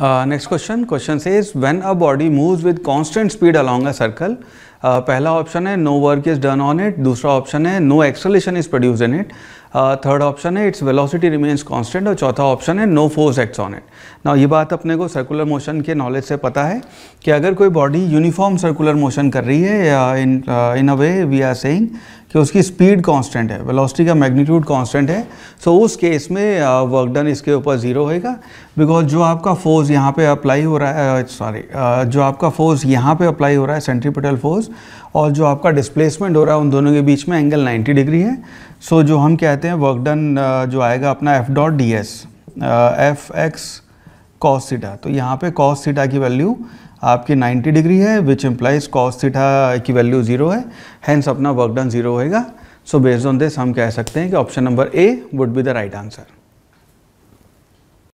next question question is when a body moves with constant speed along a circle पहला option है no work is done on it दूसरा option है no acceleration is produce in it third uh, option है its velocity remains constant और चौथा option है no force acts on it ना ये बात अपने को सर्कुलर मोशन के नॉलेज से पता है कि अगर कोई बॉडी यूनिफॉर्म सर्कुलर मोशन कर रही है या in in a way we are saying कि उसकी स्पीड कांस्टेंट है वेलोसिटी का मैग्नीट्यूड कांस्टेंट है सो so उस केस में वर्क uh, डन इसके ऊपर ज़ीरो होएगा बिकॉज जो आपका फोर्स यहाँ पे अप्लाई हो रहा है सॉरी uh, जो आपका फोर्स यहाँ पे अप्लाई हो रहा है सेंट्रीपिटल फोर्स और जो आपका डिस्प्लेसमेंट हो रहा है उन दोनों के बीच में एंगल 90 डिग्री है सो so, जो हम कहते हैं वर्क डन uh, जो आएगा अपना F dot D S F X cos theta तो यहाँ पे कॉस सीटा की वैल्यू आपकी 90 डिग्री है विच इम्प्लाइज कॉस सीटा की वैल्यू ज़ीरो है हैंस अपना वर्क डन ज़ीरो होएगा सो बेस्ड ऑन दिस हम कह सकते हैं कि option number A would be the right answer